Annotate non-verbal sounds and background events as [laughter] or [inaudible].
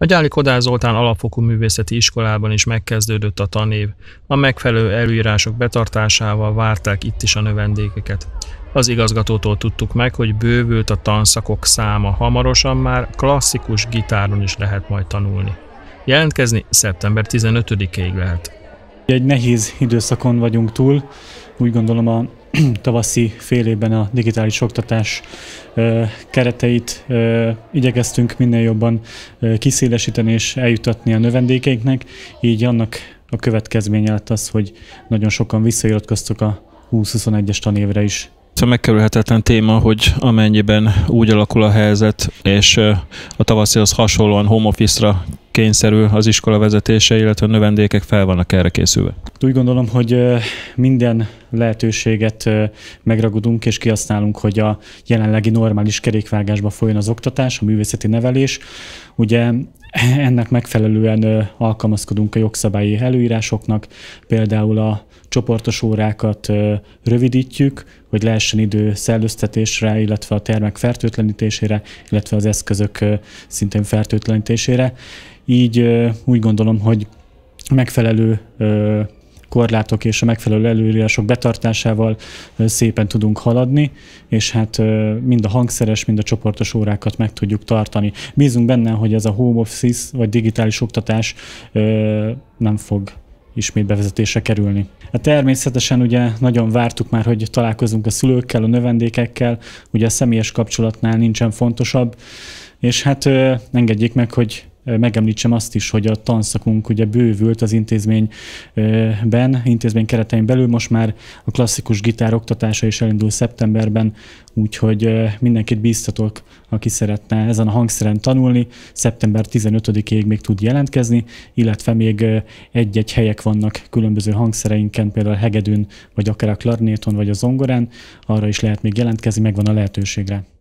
A Gyáli Kodár Zoltán alapfokú művészeti iskolában is megkezdődött a tanév. A megfelelő előírások betartásával várták itt is a növendékeket. Az igazgatótól tudtuk meg, hogy bővült a tanszakok száma, hamarosan már klasszikus gitáron is lehet majd tanulni. Jelentkezni szeptember 15-ig lehet. Egy nehéz időszakon vagyunk túl, úgy gondolom a [clears throat] tavaszi félében a digitális oktatás kereteit igyekeztünk minél jobban kiszélesíteni és eljutatni a növendékeinknek, így annak a következménye lett az, hogy nagyon sokan visszairatkoztak a 2021-es tanévre is. Ez a megkerülhetetlen téma, hogy amennyiben úgy alakul a helyzet, és a tavaszihoz hasonlóan home office-ra kényszerül az iskola vezetése, illetve a növendékek fel vannak erre készülve? Úgy gondolom, hogy minden lehetőséget megragadunk és kihasználunk, hogy a jelenlegi normális kerékvágásba folyjon az oktatás, a művészeti nevelés. Ugye ennek megfelelően alkalmazkodunk a jogszabályi előírásoknak, például a csoportos órákat rövidítjük, hogy lehessen idő szellőztetésre, illetve a termek fertőtlenítésére, illetve az eszközök szintén fertőtlenítésére. Így úgy gondolom, hogy megfelelő korlátok és a megfelelő előírások betartásával szépen tudunk haladni, és hát mind a hangszeres, mind a csoportos órákat meg tudjuk tartani. Bízunk benne, hogy ez a home office vagy digitális oktatás nem fog ismét bevezetésre kerülni. Hát természetesen ugye nagyon vártuk már, hogy találkozunk a szülőkkel, a növendékekkel, ugye a személyes kapcsolatnál nincsen fontosabb, és hát engedjék meg, hogy megemlítsem azt is, hogy a tanszakunk ugye bővült az intézményben, intézmény keretein belül, most már a klasszikus gitár oktatása is elindul szeptemberben, úgyhogy mindenkit bíztatok, aki szeretne ezen a hangszeren tanulni, szeptember 15-ig még tud jelentkezni, illetve még egy-egy helyek vannak különböző hangszereinken, például hegedűn, vagy akár a klarnéton, vagy a zongorán, arra is lehet még jelentkezni, megvan a lehetőségre.